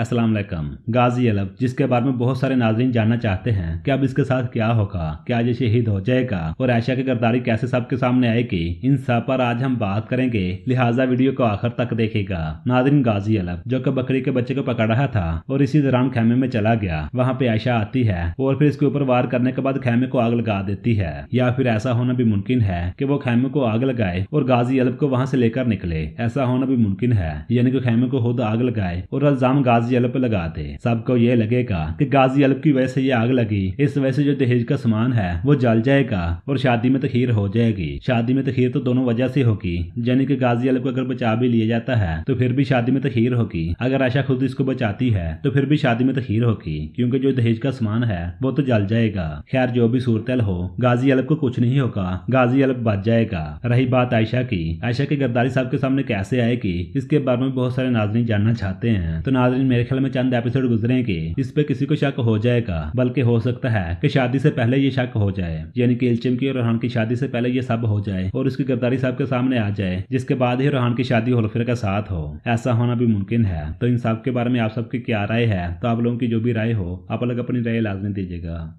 असलम गाजी अलब जिसके बारे में बहुत सारे नाजरन जानना चाहते हैं कि अब इसके साथ क्या होगा क्या ये शहीद हो जाएगा और आयशा की गिरफ्तारी कैसे सबके सामने आएगी इन सब पर आज हम बात करेंगे लिहाजा वीडियो को आखिर तक देखेगा नाजरीन गाजी अलब जो कि बकरी के बच्चे को पकड़ रहा था और इसी दौरान खेमे में चला गया वहाँ पे आयशा आती है और फिर इसके ऊपर वार करने के बाद खेमे को आग लगा देती है या फिर ऐसा होना भी मुमकिन है की वो खेमे को आग लगाए और गाजी अलब को वहाँ से लेकर निकले ऐसा होना भी मुमकिन है यानी कि खेमे को खुद आग लगाए और इल्जाम गाजी गाजी अलब लगा दे सबको ये लगेगा कि गाजी अलब की वजह से ये आग लगी इस वजह से जो दहेज का सामान है वो जल जाएगा और शादी में तखीर हो जाएगी शादी में तखीर तो दोनों वजह से होगी यानी कि गाजी अलब को अगर बचा भी लिया जाता है तो फिर भी शादी में तखीर होगी अगर आशा खुद इसको बचाती है तो फिर भी शादी में तखीर होगी क्योंकि जो दहेज का सामान है वो तो जल जाएगा खैर जो भी सूरत हो गाजी अलब को कुछ नहीं होगा गाजी अलब बच जाएगा रही बात आयशा की आयशा के गद्दारी साहब के सामने कैसे आएगी इसके बारे में बहुत सारे नाजरीन जानना चाहते हैं तो नाजरीन मेरे ख्याल में चंद एपिसोड गुजरे इस पे किसी को शक हो जाएगा बल्कि हो सकता है कि शादी से पहले ये शक हो जाए यानी कि इलचिम की और रोहान की शादी से पहले ये सब हो जाए और उसकी गिरदारी साहब के सामने आ जाए जिसके बाद ही रोहान की शादी होलफिर का साथ हो ऐसा होना भी मुमकिन है तो इन सब के बारे में आप सबकी क्या राय है तो आप लोगों की जो भी राय हो आप लोग अपनी राय लाजमी दीजिएगा